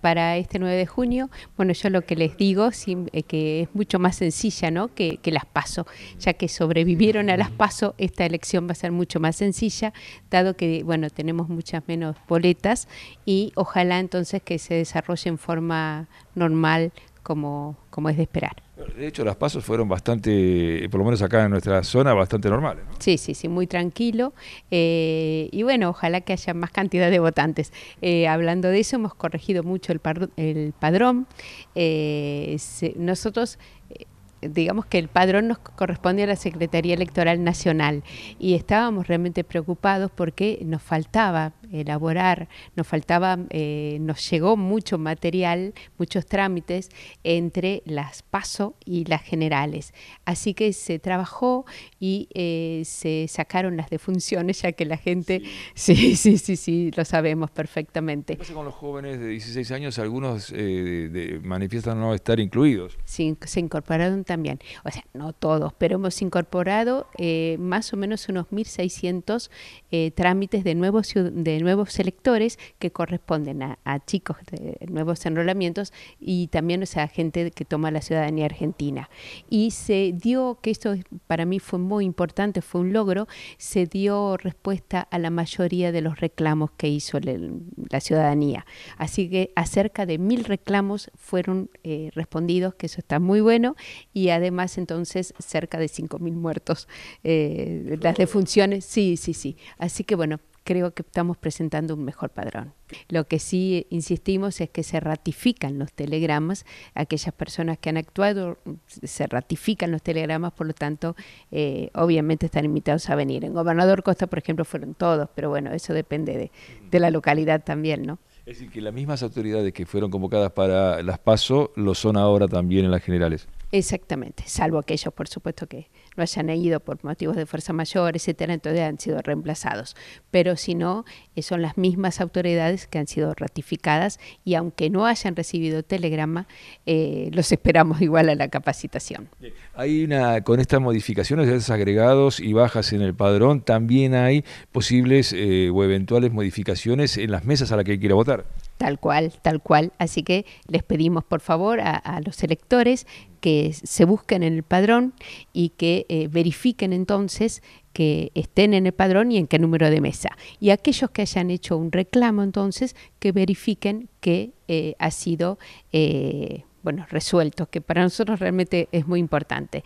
para este 9 de junio, bueno, yo lo que les digo sí, eh, que es mucho más sencilla ¿no? que, las PASO, ya que sobrevivieron a las PASO, esta elección va a ser mucho más sencilla, dado que bueno, tenemos muchas menos boletas y ojalá entonces que se desarrolle en forma normal como, como es de esperar. De hecho, las pasos fueron bastante, por lo menos acá en nuestra zona, bastante normales. Sí, sí, sí, muy tranquilo. Eh, y bueno, ojalá que haya más cantidad de votantes. Eh, hablando de eso, hemos corregido mucho el, el padrón. Eh, nosotros digamos que el padrón nos corresponde a la Secretaría Electoral Nacional y estábamos realmente preocupados porque nos faltaba elaborar, nos faltaba, eh, nos llegó mucho material, muchos trámites entre las PASO y las generales. Así que se trabajó y eh, se sacaron las defunciones, ya que la gente, sí, sí, sí, sí, lo sabemos perfectamente. ¿Qué con los jóvenes de 16 años? Algunos eh, manifiestan no estar incluidos. Sí, se incorporaron también, o sea, no todos, pero hemos incorporado más o menos unos 1.600 trámites de nuevos de nuevos electores que corresponden a, chicos de nuevos enrolamientos y también esa gente que toma la ciudadanía argentina. Y se dio, que esto para mí fue muy importante, fue un logro, se dio respuesta a la mayoría de los reclamos que hizo la ciudadanía. Así que acerca de mil reclamos fueron eh, respondidos, que eso está muy bueno, y además entonces cerca de cinco mil muertos. Eh, las defunciones, sí, sí, sí. Así que bueno, creo que estamos presentando un mejor padrón. Lo que sí insistimos es que se ratifican los telegramas, aquellas personas que han actuado se ratifican los telegramas, por lo tanto, eh, obviamente están invitados a venir. En Gobernador Costa, por ejemplo, fueron todos, pero bueno, eso depende de, la localidad también, ¿no? Es decir, que las mismas autoridades que fueron convocadas para las PASO lo son ahora también en las generales. Exactamente, salvo aquellos, por supuesto, que no hayan ido por motivos de fuerza mayor, etcétera, entonces han sido reemplazados. Pero si no, eh, son las mismas autoridades que han sido ratificadas y aunque no hayan recibido telegrama, eh, los esperamos igual a la capacitación. Hay una, con estas modificaciones de agregados y bajas en el padrón, también hay posibles eh, o eventuales modificaciones en las mesas a las que quiera votar. Tal cual, tal cual. Así que les pedimos por favor a, los electores que se busquen en el padrón y que eh, verifiquen entonces que estén en el padrón y en qué número de mesa. Y aquellos que hayan hecho un reclamo entonces que verifiquen que eh, ha sido... Eh, bueno, resuelto, que para nosotros realmente es muy importante.